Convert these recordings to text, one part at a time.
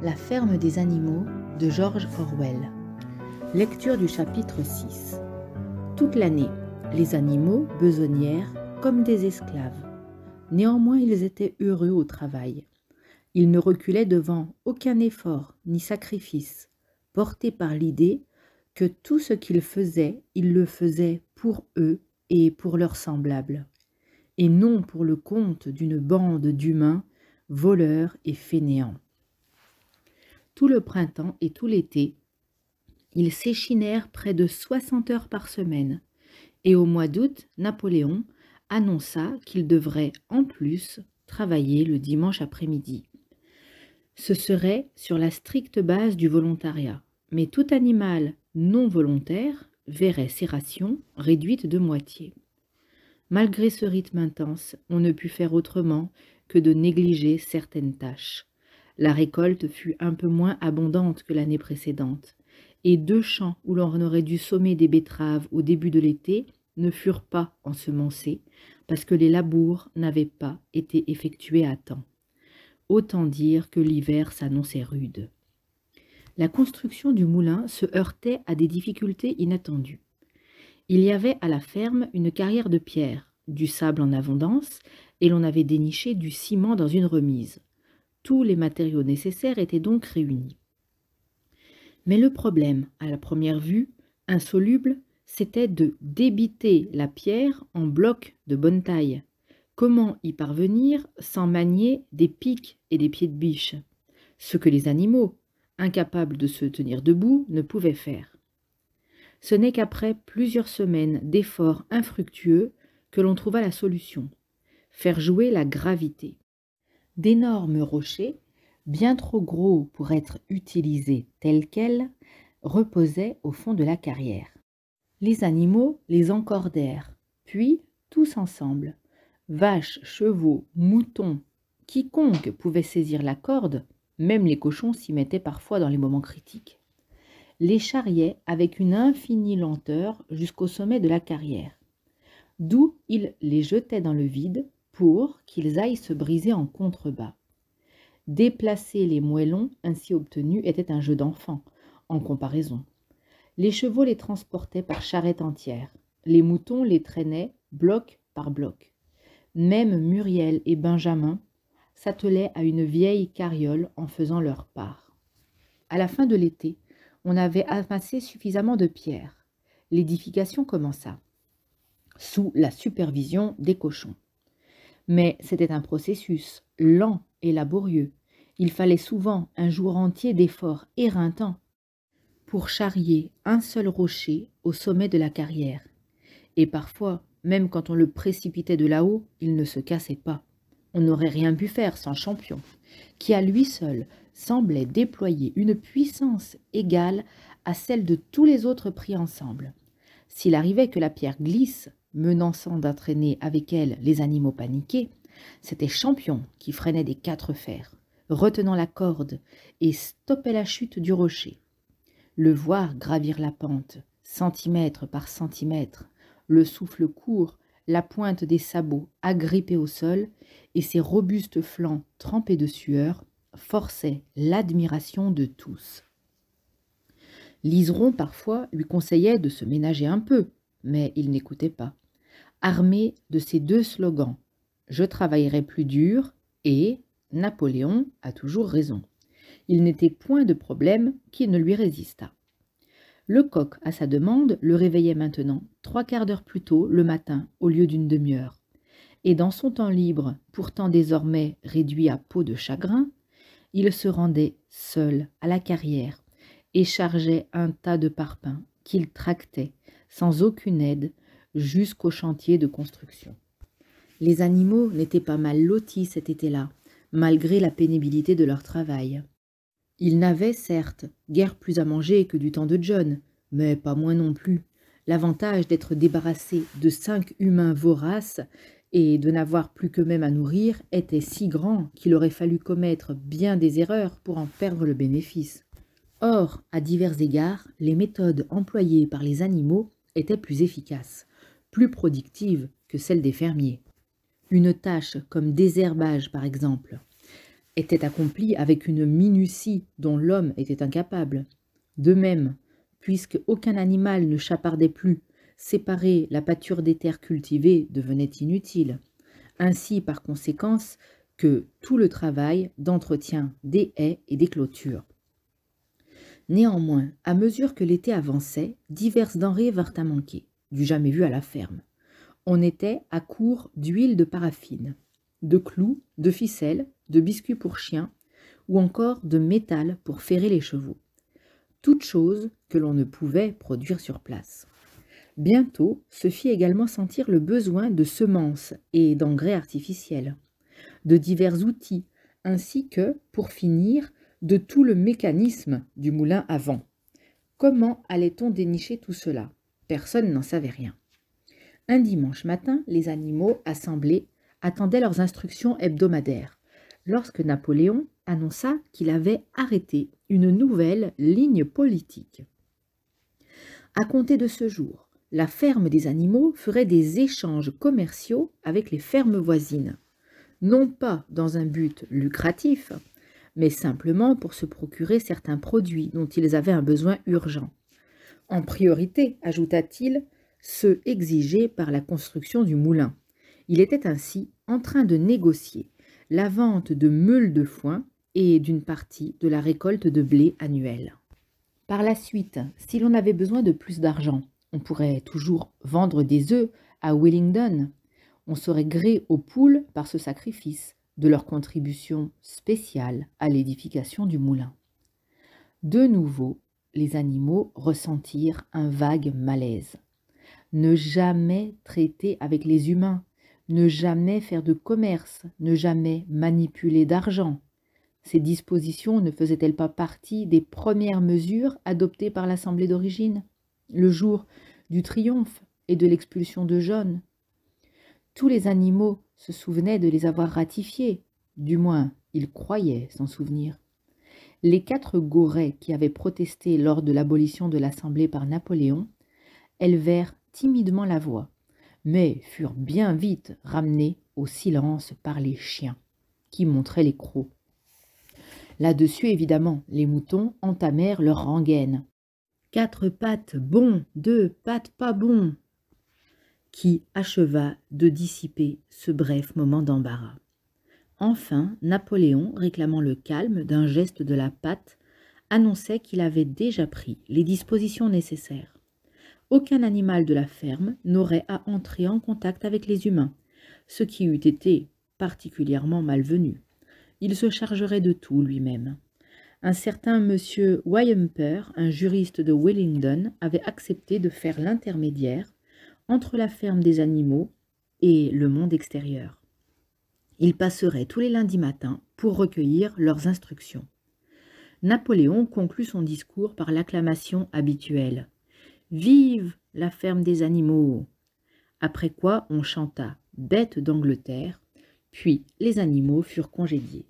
La ferme des animaux de George Orwell. Lecture du chapitre 6. Toute l'année, les animaux besognèrent comme des esclaves. Néanmoins, ils étaient heureux au travail. Ils ne reculaient devant aucun effort ni sacrifice, portés par l'idée que tout ce qu'ils faisaient, ils le faisaient pour eux et pour leurs semblables, et non pour le compte d'une bande d'humains, voleurs et fainéants tout le printemps et tout l'été. Ils s'échinèrent près de 60 heures par semaine, et au mois d'août, Napoléon annonça qu'il devrait en plus travailler le dimanche après-midi. Ce serait sur la stricte base du volontariat, mais tout animal non volontaire verrait ses rations réduites de moitié. Malgré ce rythme intense, on ne put faire autrement que de négliger certaines tâches. La récolte fut un peu moins abondante que l'année précédente, et deux champs où l'on aurait dû sommer des betteraves au début de l'été ne furent pas ensemencés, parce que les labours n'avaient pas été effectués à temps. Autant dire que l'hiver s'annonçait rude. La construction du moulin se heurtait à des difficultés inattendues. Il y avait à la ferme une carrière de pierre, du sable en abondance, et l'on avait déniché du ciment dans une remise. Tous les matériaux nécessaires étaient donc réunis. Mais le problème, à la première vue, insoluble, c'était de débiter la pierre en blocs de bonne taille. Comment y parvenir sans manier des pics et des pieds de biche Ce que les animaux, incapables de se tenir debout, ne pouvaient faire. Ce n'est qu'après plusieurs semaines d'efforts infructueux que l'on trouva la solution. Faire jouer la gravité d'énormes rochers, bien trop gros pour être utilisés tels quels, reposaient au fond de la carrière. Les animaux les encordèrent, puis, tous ensemble, vaches, chevaux, moutons, quiconque pouvait saisir la corde, même les cochons s'y mettaient parfois dans les moments critiques, les charriaient avec une infinie lenteur jusqu'au sommet de la carrière, d'où ils les jetaient dans le vide, pour qu'ils aillent se briser en contrebas. Déplacer les moellons ainsi obtenus était un jeu d'enfant, en comparaison. Les chevaux les transportaient par charrette entière. Les moutons les traînaient bloc par bloc. Même Muriel et Benjamin s'attelaient à une vieille carriole en faisant leur part. À la fin de l'été, on avait amassé suffisamment de pierres. L'édification commença, sous la supervision des cochons. Mais c'était un processus lent et laborieux. Il fallait souvent un jour entier d'efforts éreintants pour charrier un seul rocher au sommet de la carrière. Et parfois, même quand on le précipitait de là-haut, il ne se cassait pas. On n'aurait rien pu faire sans champion, qui à lui seul semblait déployer une puissance égale à celle de tous les autres pris ensemble. S'il arrivait que la pierre glisse menaçant d'entraîner avec elle les animaux paniqués, c'était Champion qui freinait des quatre fers, retenant la corde et stoppait la chute du rocher. Le voir gravir la pente, centimètre par centimètre, le souffle court, la pointe des sabots agrippée au sol et ses robustes flancs trempés de sueur forçait l'admiration de tous. Liseron parfois lui conseillait de se ménager un peu, mais il n'écoutait pas armé de ces deux slogans Je travaillerai plus dur et Napoléon a toujours raison. Il n'était point de problème qui ne lui résista. Lecoq, à sa demande, le réveillait maintenant, trois quarts d'heure plus tôt, le matin, au lieu d'une demi-heure. Et dans son temps libre, pourtant désormais réduit à peau de chagrin, il se rendait seul à la carrière et chargeait un tas de parpaings qu'il tractait, sans aucune aide, jusqu'au chantier de construction. Les animaux n'étaient pas mal lotis cet été-là, malgré la pénibilité de leur travail. Ils n'avaient, certes, guère plus à manger que du temps de John, mais pas moins non plus. L'avantage d'être débarrassé de cinq humains voraces et de n'avoir plus qu'eux-mêmes à nourrir était si grand qu'il aurait fallu commettre bien des erreurs pour en perdre le bénéfice. Or, à divers égards, les méthodes employées par les animaux étaient plus efficaces plus productive que celle des fermiers. Une tâche comme désherbage, par exemple, était accomplie avec une minutie dont l'homme était incapable. De même, puisque aucun animal ne chapardait plus, séparer la pâture des terres cultivées devenait inutile. Ainsi, par conséquence, que tout le travail d'entretien des haies et des clôtures. Néanmoins, à mesure que l'été avançait, diverses denrées vinrent à manquer du jamais vu à la ferme. On était à court d'huile de paraffine, de clous, de ficelles, de biscuits pour chiens, ou encore de métal pour ferrer les chevaux. Toutes choses que l'on ne pouvait produire sur place. Bientôt se fit également sentir le besoin de semences et d'engrais artificiels, de divers outils, ainsi que, pour finir, de tout le mécanisme du moulin à vent. Comment allait-on dénicher tout cela Personne n'en savait rien. Un dimanche matin, les animaux, assemblés, attendaient leurs instructions hebdomadaires, lorsque Napoléon annonça qu'il avait arrêté une nouvelle ligne politique. À compter de ce jour, la ferme des animaux ferait des échanges commerciaux avec les fermes voisines, non pas dans un but lucratif, mais simplement pour se procurer certains produits dont ils avaient un besoin urgent, en priorité, ajouta-t-il, ceux exigés par la construction du moulin. Il était ainsi en train de négocier la vente de meules de foin et d'une partie de la récolte de blé annuelle. Par la suite, si l'on avait besoin de plus d'argent, on pourrait toujours vendre des œufs à Wellington. On serait gré aux poules par ce sacrifice de leur contribution spéciale à l'édification du moulin. De nouveau, les animaux ressentirent un vague malaise. Ne jamais traiter avec les humains, ne jamais faire de commerce, ne jamais manipuler d'argent. Ces dispositions ne faisaient-elles pas partie des premières mesures adoptées par l'Assemblée d'origine, le jour du triomphe et de l'expulsion de John Tous les animaux se souvenaient de les avoir ratifiées, du moins ils croyaient s'en souvenir les quatre Gorets qui avaient protesté lors de l'abolition de l'Assemblée par Napoléon élevèrent timidement la voix, mais furent bien vite ramenés au silence par les chiens, qui montraient les crocs. Là-dessus, évidemment, les moutons entamèrent leur rengaine. Quatre pattes bon, deux pattes pas bon, qui acheva de dissiper ce bref moment d'embarras. Enfin, Napoléon, réclamant le calme d'un geste de la patte, annonçait qu'il avait déjà pris les dispositions nécessaires. Aucun animal de la ferme n'aurait à entrer en contact avec les humains, ce qui eût été particulièrement malvenu. Il se chargerait de tout lui-même. Un certain monsieur Wyamper, un juriste de Wellington, avait accepté de faire l'intermédiaire entre la ferme des animaux et le monde extérieur. Ils passeraient tous les lundis matins pour recueillir leurs instructions. Napoléon conclut son discours par l'acclamation habituelle. Vive la ferme des animaux Après quoi on chanta Bête d'Angleterre, puis les animaux furent congédiés.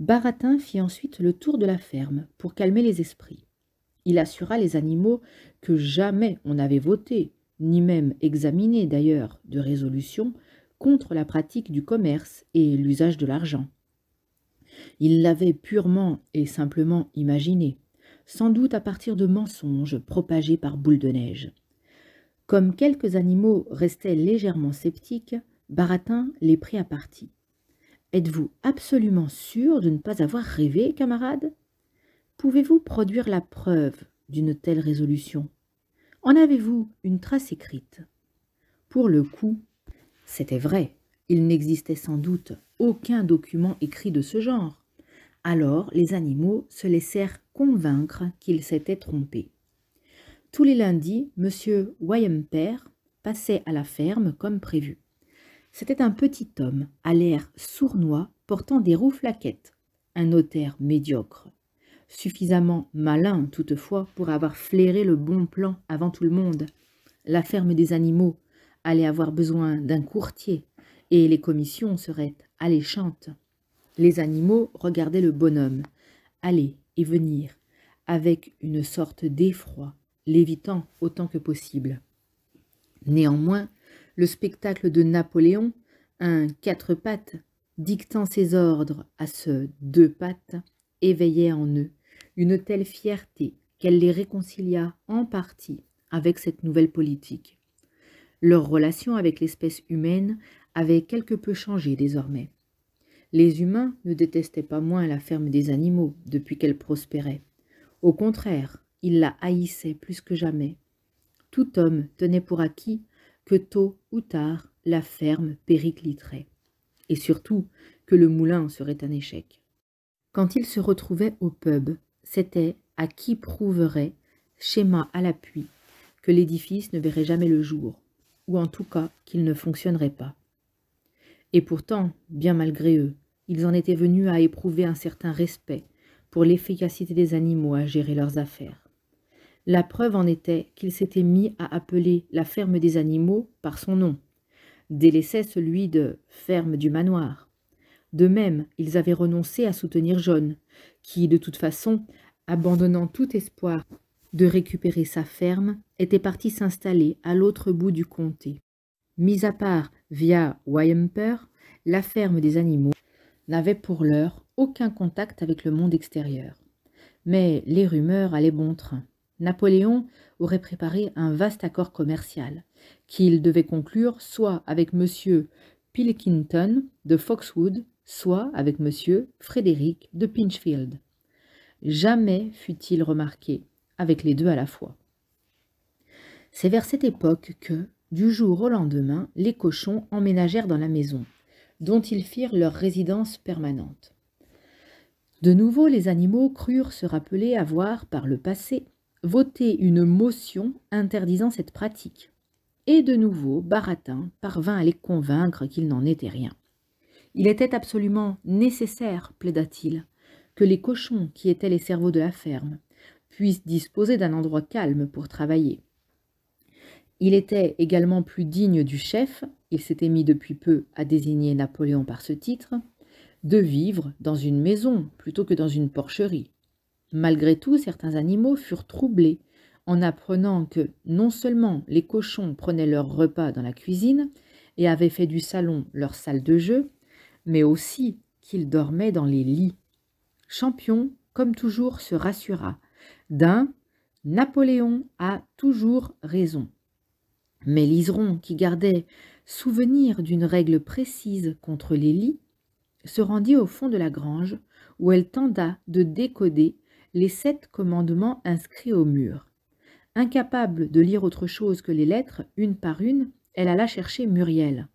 Baratin fit ensuite le tour de la ferme pour calmer les esprits. Il assura les animaux que jamais on n'avait voté, ni même examiné d'ailleurs, de résolution contre la pratique du commerce et l'usage de l'argent. Il l'avait purement et simplement imaginé, sans doute à partir de mensonges propagés par boule de neige. Comme quelques animaux restaient légèrement sceptiques, Baratin les prit à partie. Êtes-vous absolument sûr de ne pas avoir rêvé, camarade Pouvez-vous produire la preuve d'une telle résolution En avez-vous une trace écrite Pour le coup, c'était vrai, il n'existait sans doute aucun document écrit de ce genre. Alors les animaux se laissèrent convaincre qu'ils s'étaient trompés. Tous les lundis, M. Wyamper passait à la ferme comme prévu. C'était un petit homme à l'air sournois portant des roues flaquettes, un notaire médiocre, suffisamment malin toutefois pour avoir flairé le bon plan avant tout le monde. La ferme des animaux, allait avoir besoin d'un courtier, et les commissions seraient alléchantes. Les animaux regardaient le bonhomme, aller et venir, avec une sorte d'effroi, l'évitant autant que possible. Néanmoins, le spectacle de Napoléon, un quatre pattes, dictant ses ordres à ce deux pattes, éveillait en eux une telle fierté qu'elle les réconcilia en partie avec cette nouvelle politique. Leur relation avec l'espèce humaine avait quelque peu changé désormais. Les humains ne détestaient pas moins la ferme des animaux depuis qu'elle prospérait. Au contraire, ils la haïssaient plus que jamais. Tout homme tenait pour acquis que tôt ou tard la ferme péricliterait, et surtout que le moulin serait un échec. Quand ils se retrouvaient au pub, c'était à qui prouverait, schéma à l'appui, que l'édifice ne verrait jamais le jour, ou en tout cas qu'il ne fonctionnerait pas. Et pourtant, bien malgré eux, ils en étaient venus à éprouver un certain respect pour l'efficacité des animaux à gérer leurs affaires. La preuve en était qu'ils s'étaient mis à appeler la ferme des animaux par son nom, délaissait celui de ferme du manoir. De même, ils avaient renoncé à soutenir John, qui, de toute façon, abandonnant tout espoir de récupérer sa ferme, était parti s'installer à l'autre bout du comté. Mis à part via Wyamper, la ferme des animaux n'avait pour l'heure aucun contact avec le monde extérieur. Mais les rumeurs allaient bon train. Napoléon aurait préparé un vaste accord commercial, qu'il devait conclure soit avec M. Pilkington de Foxwood, soit avec M. Frédéric de Pinchfield. Jamais fut-il remarqué avec les deux à la fois. C'est vers cette époque que, du jour au lendemain, les cochons emménagèrent dans la maison, dont ils firent leur résidence permanente. De nouveau, les animaux crurent se rappeler avoir, par le passé, voté une motion interdisant cette pratique. Et de nouveau, Baratin parvint à les convaincre qu'il n'en était rien. Il était absolument nécessaire, plaida-t-il, que les cochons, qui étaient les cerveaux de la ferme, puisse disposer d'un endroit calme pour travailler. Il était également plus digne du chef, il s'était mis depuis peu à désigner Napoléon par ce titre, de vivre dans une maison plutôt que dans une porcherie. Malgré tout, certains animaux furent troublés en apprenant que non seulement les cochons prenaient leur repas dans la cuisine et avaient fait du salon leur salle de jeu, mais aussi qu'ils dormaient dans les lits. Champion, comme toujours, se rassura d'un Napoléon a toujours raison. Mais Liseron, qui gardait souvenir d'une règle précise contre les lits, se rendit au fond de la grange où elle tenta de décoder les sept commandements inscrits au mur. Incapable de lire autre chose que les lettres, une par une, elle alla chercher Muriel.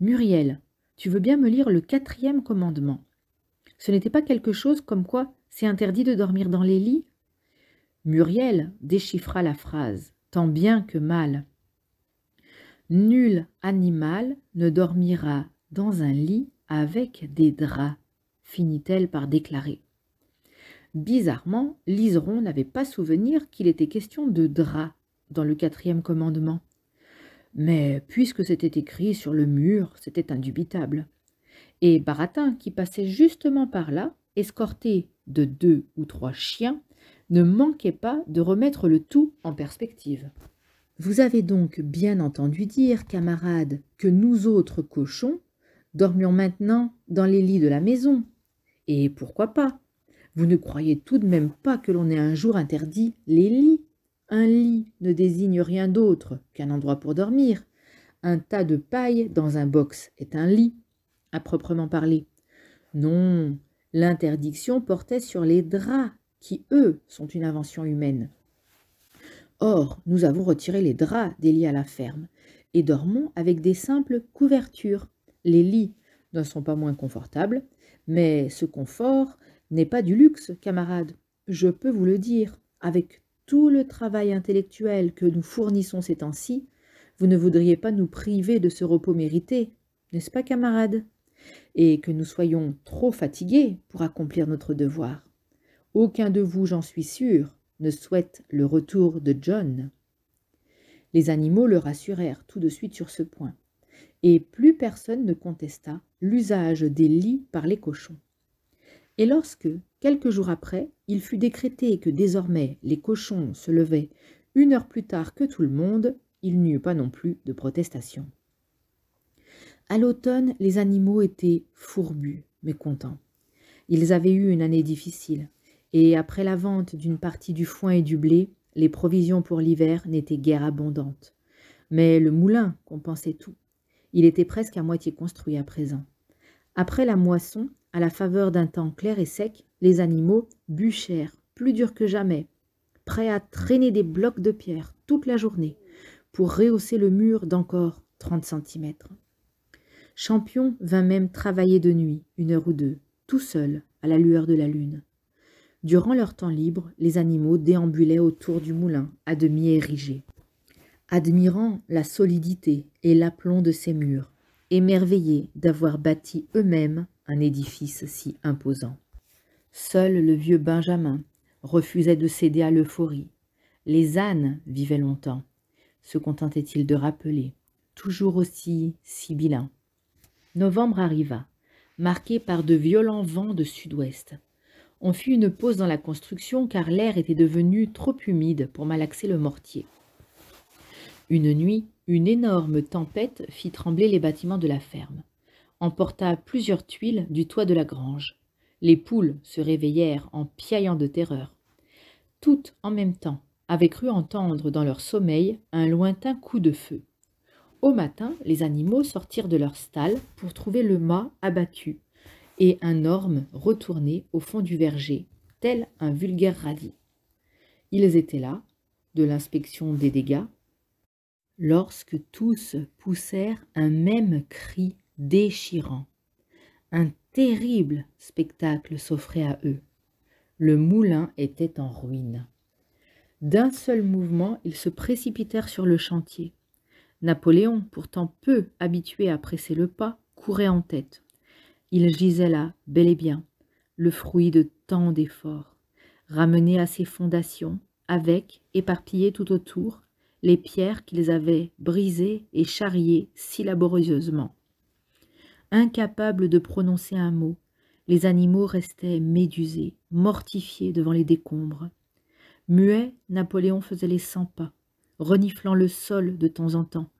Muriel, tu veux bien me lire le quatrième commandement Ce n'était pas quelque chose comme quoi c'est interdit de dormir dans les lits Muriel déchiffra la phrase, tant bien que mal. Nul animal ne dormira dans un lit avec des draps, finit-elle par déclarer. Bizarrement, Liseron n'avait pas souvenir qu'il était question de draps dans le quatrième commandement. Mais puisque c'était écrit sur le mur, c'était indubitable. Et Baratin, qui passait justement par là, escorté de deux ou trois chiens, ne manquez pas de remettre le tout en perspective. Vous avez donc bien entendu dire, camarades, que nous autres cochons dormions maintenant dans les lits de la maison. Et pourquoi pas Vous ne croyez tout de même pas que l'on ait un jour interdit les lits Un lit ne désigne rien d'autre qu'un endroit pour dormir. Un tas de paille dans un box est un lit, à proprement parler. Non, l'interdiction portait sur les draps qui, eux, sont une invention humaine. Or, nous avons retiré les draps des lits à la ferme et dormons avec des simples couvertures. Les lits ne sont pas moins confortables, mais ce confort n'est pas du luxe, camarade. Je peux vous le dire, avec tout le travail intellectuel que nous fournissons ces temps-ci, vous ne voudriez pas nous priver de ce repos mérité, n'est-ce pas, camarade Et que nous soyons trop fatigués pour accomplir notre devoir. Aucun de vous, j'en suis sûr, ne souhaite le retour de John. Les animaux le rassurèrent tout de suite sur ce point, et plus personne ne contesta l'usage des lits par les cochons. Et lorsque, quelques jours après, il fut décrété que désormais les cochons se levaient une heure plus tard que tout le monde, il n'y eut pas non plus de protestation. À l'automne, les animaux étaient fourbus, mais contents. Ils avaient eu une année difficile et après la vente d'une partie du foin et du blé, les provisions pour l'hiver n'étaient guère abondantes. Mais le moulin compensait tout. Il était presque à moitié construit à présent. Après la moisson, à la faveur d'un temps clair et sec, les animaux bûchèrent, plus durs que jamais, prêts à traîner des blocs de pierre toute la journée pour rehausser le mur d'encore 30 centimètres. Champion vint même travailler de nuit, une heure ou deux, tout seul, à la lueur de la lune. Durant leur temps libre, les animaux déambulaient autour du moulin, à demi érigé, admirant la solidité et l'aplomb de ses murs, émerveillés d'avoir bâti eux-mêmes un édifice si imposant. Seul le vieux Benjamin refusait de céder à l'euphorie. Les ânes vivaient longtemps, se contentait-il de rappeler, toujours aussi sibyllin. Novembre arriva, marqué par de violents vents de sud-ouest. On fit une pause dans la construction car l'air était devenu trop humide pour malaxer le mortier. Une nuit, une énorme tempête fit trembler les bâtiments de la ferme, emporta plusieurs tuiles du toit de la grange. Les poules se réveillèrent en piaillant de terreur. Toutes en même temps avaient cru entendre dans leur sommeil un lointain coup de feu. Au matin, les animaux sortirent de leur stalle pour trouver le mât abattu et un orme retourné au fond du verger, tel un vulgaire radis. Ils étaient là, de l'inspection des dégâts, lorsque tous poussèrent un même cri déchirant. Un terrible spectacle s'offrait à eux. Le moulin était en ruine. D'un seul mouvement, ils se précipitèrent sur le chantier. Napoléon, pourtant peu habitué à presser le pas, courait en tête. Il gisait là, bel et bien, le fruit de tant d'efforts, ramené à ses fondations, avec, éparpillés tout autour, les pierres qu'ils avaient brisées et charriées si laborieusement. Incapables de prononcer un mot, les animaux restaient médusés, mortifiés devant les décombres. Muet, Napoléon faisait les cent pas, reniflant le sol de temps en temps.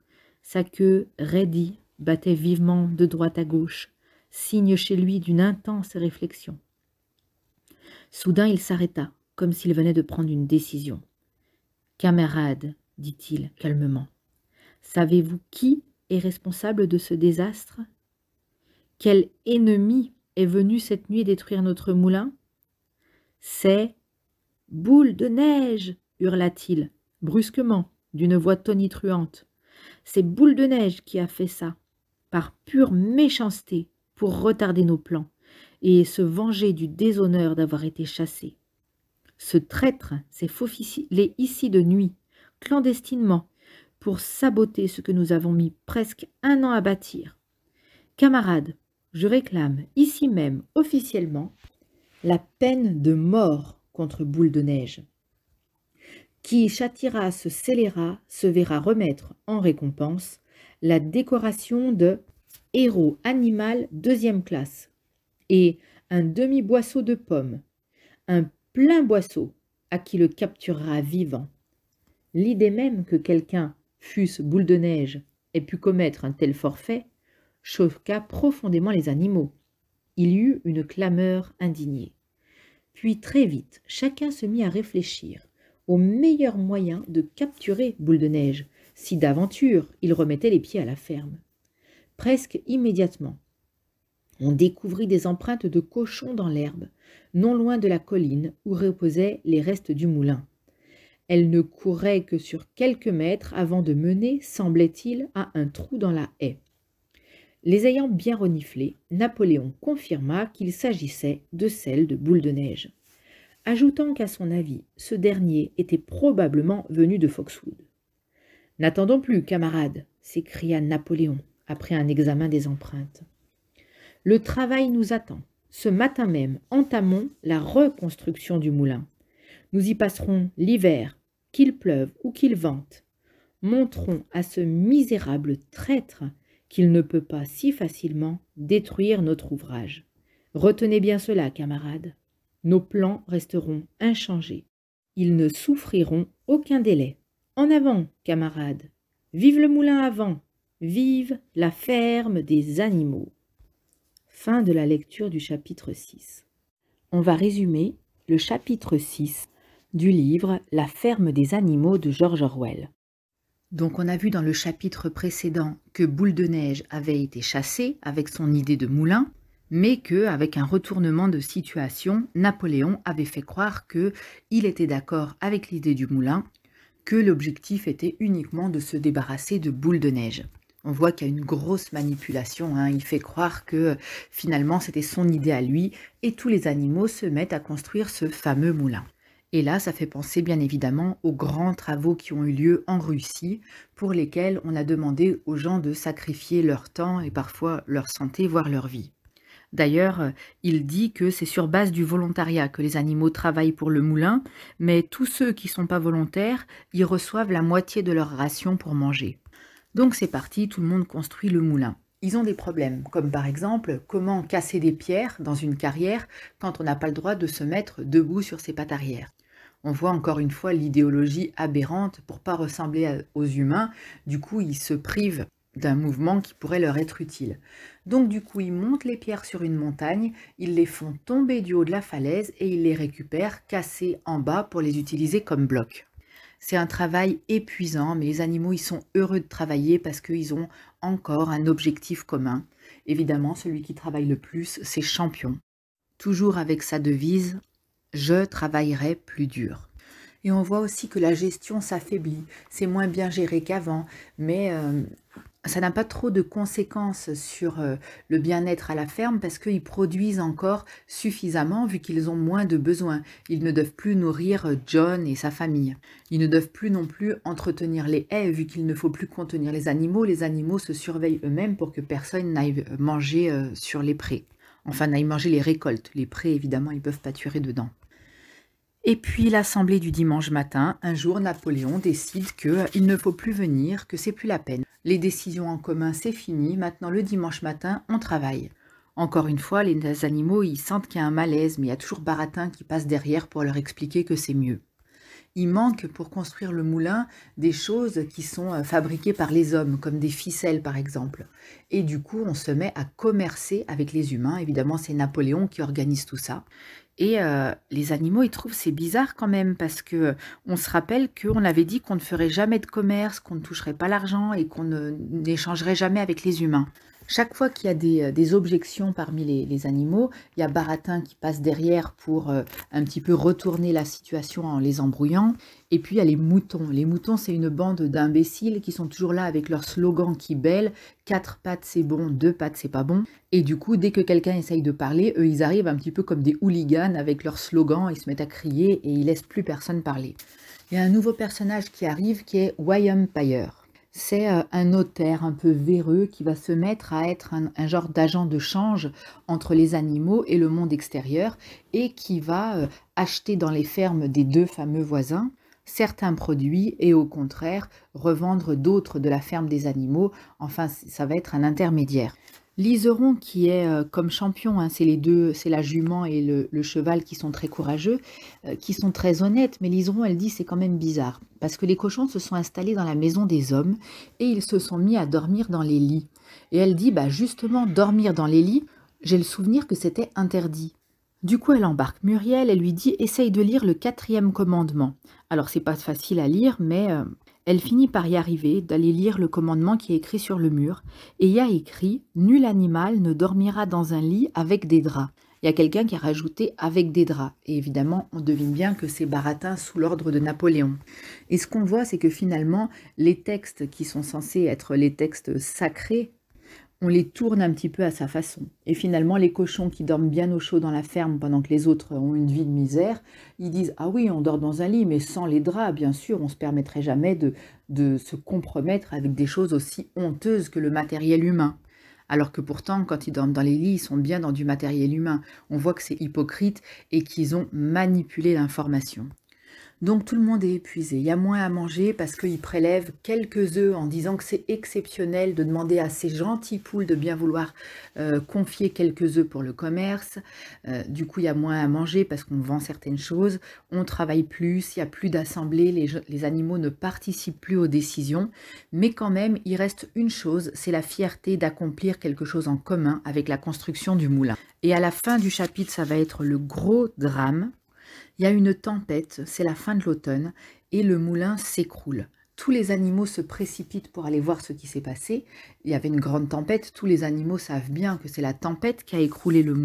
Sa queue raidie battait vivement de droite à gauche, signe chez lui d'une intense réflexion. Soudain il s'arrêta, comme s'il venait de prendre une décision. « Camarade, dit-il calmement, savez-vous qui est responsable de ce désastre Quel ennemi est venu cette nuit détruire notre moulin C'est Boule de neige hurla-t-il, brusquement, d'une voix tonitruante. C'est Boule de neige qui a fait ça, par pure méchanceté pour retarder nos plans et se venger du déshonneur d'avoir été chassé. Ce traître s'est faufilé ici de nuit, clandestinement, pour saboter ce que nous avons mis presque un an à bâtir. Camarades, je réclame ici même officiellement la peine de mort contre Boule de Neige. Qui châtira ce scélérat se verra remettre en récompense la décoration de héros animal deuxième classe, et un demi-boisseau de pommes, un plein boisseau à qui le capturera vivant. L'idée même que quelqu'un, fût-ce boule de neige, ait pu commettre un tel forfait, choqua profondément les animaux. Il y eut une clameur indignée. Puis très vite, chacun se mit à réfléchir au meilleur moyen de capturer Boule de Neige, si d'aventure il remettait les pieds à la ferme presque immédiatement. On découvrit des empreintes de cochons dans l'herbe, non loin de la colline où reposaient les restes du moulin. Elles ne couraient que sur quelques mètres avant de mener, semblait-il, à un trou dans la haie. Les ayant bien reniflées, Napoléon confirma qu'il s'agissait de celles de boules de Neige, ajoutant qu'à son avis, ce dernier était probablement venu de Foxwood. N'attendons plus, camarades, s'écria Napoléon après un examen des empreintes. Le travail nous attend. Ce matin même, entamons la reconstruction du moulin. Nous y passerons l'hiver, qu'il pleuve ou qu'il vente. Montrons à ce misérable traître qu'il ne peut pas si facilement détruire notre ouvrage. Retenez bien cela, camarades. Nos plans resteront inchangés. Ils ne souffriront aucun délai. En avant, camarades. Vive le moulin avant. Vive la ferme des animaux. Fin de la lecture du chapitre 6. On va résumer le chapitre 6 du livre La ferme des animaux de George Orwell. Donc on a vu dans le chapitre précédent que Boule de neige avait été chassée avec son idée de moulin, mais que avec un retournement de situation, Napoléon avait fait croire que il était d'accord avec l'idée du moulin, que l'objectif était uniquement de se débarrasser de Boule de neige on voit qu'il y a une grosse manipulation. Hein. Il fait croire que finalement c'était son idée à lui et tous les animaux se mettent à construire ce fameux moulin. Et là, ça fait penser bien évidemment aux grands travaux qui ont eu lieu en Russie, pour lesquels on a demandé aux gens de sacrifier leur temps et parfois leur santé, voire leur vie. D'ailleurs, il dit que c'est sur base du volontariat que les animaux travaillent pour le moulin, mais tous ceux qui ne sont pas volontaires y reçoivent la moitié de leur ration pour manger. Donc c'est parti, tout le monde construit le moulin. Ils ont des problèmes, comme par exemple comment casser des pierres dans une carrière quand on n'a pas le droit de se mettre debout sur ses pattes arrière. On voit encore une fois l'idéologie aberrante pour pas ressembler aux humains, du coup ils se privent d'un mouvement qui pourrait leur être utile. Donc du coup, ils montent les pierres sur une montagne, ils les font tomber du haut de la falaise et ils les récupèrent cassées en bas pour les utiliser comme blocs. C'est un travail épuisant, mais les animaux, ils sont heureux de travailler parce qu'ils ont encore un objectif commun. Évidemment, celui qui travaille le plus, c'est champion. Toujours avec sa devise, je travaillerai plus dur. Et on voit aussi que la gestion s'affaiblit. C'est moins bien géré qu'avant, mais euh, ça n'a pas trop de conséquences sur euh, le bien-être à la ferme parce qu'ils produisent encore suffisamment vu qu'ils ont moins de besoins. Ils ne doivent plus nourrir euh, John et sa famille. Ils ne doivent plus non plus entretenir les haies vu qu'il ne faut plus contenir les animaux. Les animaux se surveillent eux-mêmes pour que personne n'aille euh, manger sur les prés. Enfin, n'aille manger les récoltes. Les prés, évidemment, ils peuvent pâturer dedans. Et puis l'assemblée du dimanche matin, un jour Napoléon décide qu'il euh, ne faut plus venir, que c'est plus la peine. Les décisions en commun, c'est fini, maintenant le dimanche matin, on travaille. Encore une fois, les animaux, ils sentent qu'il y a un malaise, mais il y a toujours Baratin qui passe derrière pour leur expliquer que c'est mieux. Il manque pour construire le moulin des choses qui sont euh, fabriquées par les hommes, comme des ficelles par exemple. Et du coup, on se met à commercer avec les humains. Évidemment, c'est Napoléon qui organise tout ça. Et euh, les animaux, ils trouvent c'est bizarre quand même parce que on se rappelle qu'on avait dit qu'on ne ferait jamais de commerce, qu'on ne toucherait pas l'argent et qu'on n'échangerait jamais avec les humains. Chaque fois qu'il y a des, euh, objections parmi les, animaux, il y a Baratin qui passe derrière pour euh, un petit peu retourner la situation en les embrouillant. Et puis il y a les moutons. Les moutons, c'est une bande d'imbéciles qui sont toujours là avec leur slogan qui bêle quatre pattes c'est bon, deux pattes c'est pas bon. Et du coup, dès que quelqu'un essaye de parler, eux ils arrivent un petit peu comme des hooligans avec leur slogan, ils se mettent à crier et ils laissent plus personne parler. Il y a un nouveau personnage qui arrive qui est Wyumpire c'est euh, un notaire un peu véreux qui va se mettre à être un, genre d'agent de change entre les animaux et le monde extérieur et qui va euh, acheter dans les fermes des deux fameux voisins certains produits et au contraire revendre d'autres de la ferme des animaux. Enfin, ça va être un intermédiaire. Liseron, qui est euh, comme champion, hein, c'est les deux, c'est la jument et le, cheval qui sont très courageux, euh, qui sont très honnêtes, mais Liseron, elle dit, c'est quand même bizarre, parce que les cochons se sont installés dans la maison des hommes et ils se sont mis à dormir dans les lits. Et elle dit, bah justement, dormir dans les lits, j'ai le souvenir que c'était interdit. Du coup, elle embarque Muriel, elle lui dit, essaye de lire le quatrième commandement. Alors, c'est pas facile à lire, mais euh, elle finit par y arriver, d'aller lire le commandement qui est écrit sur le mur, et y a écrit « Nul animal ne dormira dans un lit avec des draps ». Il y a quelqu'un qui a rajouté « avec des draps ». Et évidemment, on devine bien que c'est Baratin sous l'ordre de Napoléon. Et ce qu'on voit, c'est que finalement, les textes qui sont censés être les textes sacrés on les tourne un petit peu à sa façon. Et finalement, les cochons qui dorment bien au chaud dans la ferme pendant que les autres ont une vie de misère, ils disent Ah oui, on dort dans un lit, mais sans les draps, bien sûr, on ne se permettrait jamais de, de se compromettre avec des choses aussi honteuses que le matériel humain. Alors que pourtant, quand ils dorment dans les lits, ils sont bien dans du matériel humain. On voit que c'est hypocrite et qu'ils ont manipulé l'information. Donc tout le monde est épuisé, il y a moins à manger parce qu'ils prélèvent quelques œufs en disant que c'est exceptionnel de demander à ces gentils poules de bien vouloir euh, confier quelques œufs pour le commerce. Euh, du coup, il y a moins à manger parce qu'on vend certaines choses, on travaille plus, il n'y a plus d'assemblée, les animaux ne participent plus aux décisions. Mais quand même, il reste une chose, c'est la fierté d'accomplir quelque chose en commun avec la construction du moulin. Et à la fin du chapitre, ça va être le gros drame il y a une tempête, c'est la fin de l'automne, et le moulin s'écroule. Tous les animaux se précipitent pour aller voir ce qui s'est passé. Il y avait une grande tempête, tous les animaux savent bien que c'est la tempête qui a écroulé le,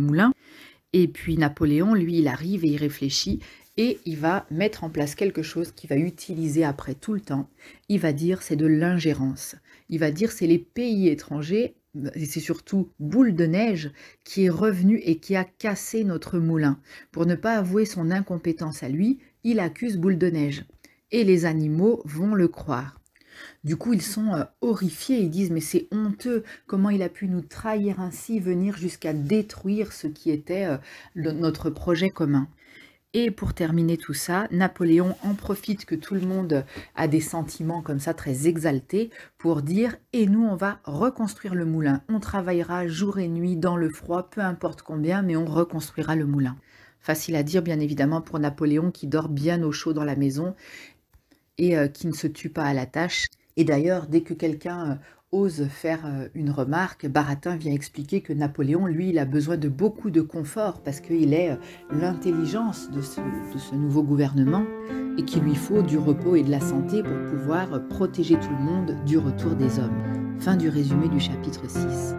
moulin. Et puis Napoléon, lui, il arrive et il réfléchit et il va mettre en place quelque chose qu'il va utiliser après tout le temps. Il va dire c'est de l'ingérence. Il va dire c'est les pays étrangers c'est surtout boule de neige qui est revenue et qui a cassé notre moulin. Pour ne pas avouer son incompétence à lui, il accuse boule de neige. Et les animaux vont le croire. Du coup, ils sont euh, horrifiés, ils disent mais c'est honteux, comment il a pu nous trahir ainsi, venir jusqu'à détruire ce qui était euh, notre projet commun. Et pour terminer tout ça, Napoléon en profite que tout le monde a des sentiments comme ça très exaltés pour dire et nous on va reconstruire le moulin. On travaillera jour et nuit dans le froid, peu importe combien, mais on reconstruira le moulin. Facile à dire bien évidemment pour Napoléon qui dort bien au chaud dans la maison et euh, qui ne se tue pas à la tâche. Et d'ailleurs, dès que quelqu'un euh, ose faire euh, une remarque, Baratin vient expliquer que Napoléon, lui, il a besoin de beaucoup de confort parce qu'il est euh, l'intelligence de ce, de ce nouveau gouvernement et qu'il lui faut du repos et de la santé pour pouvoir euh, protéger tout le monde du retour des hommes. Fin du résumé du chapitre 6.